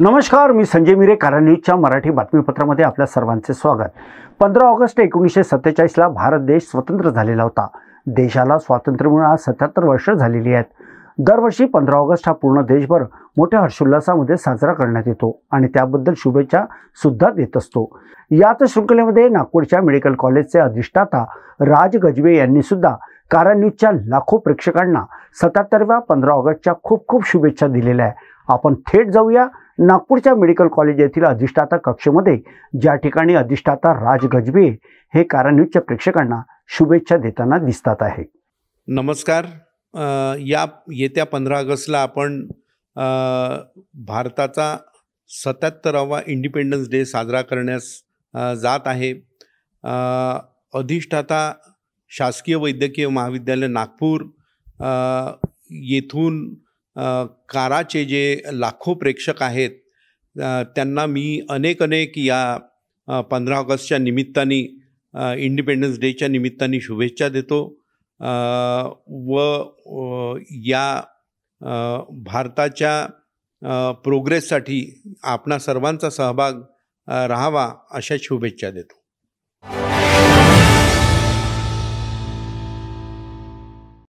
नमस्कार मी संजय मिरे कारा न्यूजच्या मराठी बातमीपत्रामध्ये आपल्या सर्वांचे स्वागत पंधरा ऑगस्ट एकोणीसशे सत्तेचाळीसला भारत देश स्वतंत्र झालेला होता देशाला स्वातंत्र्य मिळून आज सत्याहत्तर वर्ष झालेली आहेत दरवर्षी पंधरा ऑगस्ट हा पूर्ण देशभर मोठ्या हर्षोल्लासामध्ये साजरा करण्यात येतो आणि त्याबद्दल शुभेच्छा सुद्धा देत असतो याच शृंखलेमध्ये नागपूरच्या मेडिकल कॉलेजचे अधिष्ठाता राज गजवे यांनी सुद्धा कारा न्यूजच्या लाखो प्रेक्षकांना सत्याहत्तरव्या पंधरा ऑगस्टच्या खूप खूप शुभेच्छा दिलेल्या आहे आपण थेट जाऊया नागपूरच्या मेडिकल कॉलेज येथील अधिष्ठाता कक्षेमध्ये ज्या ठिकाणी अधिष्ठाता राज गजबे हे कारान्यूजच्या प्रेक्षकांना शुभेच्छा देताना दिसतात आहे नमस्कार या येत्या पंधरा ऑगस्टला आपण भारताचा सत्याहत्तरावा इंडिपेंडन्स डे साजरा करण्यास जात आहे अधिष्ठाता शासकीय वैद्यकीय महाविद्यालय नागपूर येथून काराचे जे लाखो प्रेक्षक आहेत त्यांना मी अनेक अनेक या पंधरा ऑगस्टच्या निमित्ताने इंडिपेंडन्स डेच्या निमित्ताने शुभेच्छा देतो व या भारताच्या प्रोग्रेससाठी आपणा सर्वांचा सहभाग राहावा अशा शुभेच्छा देतो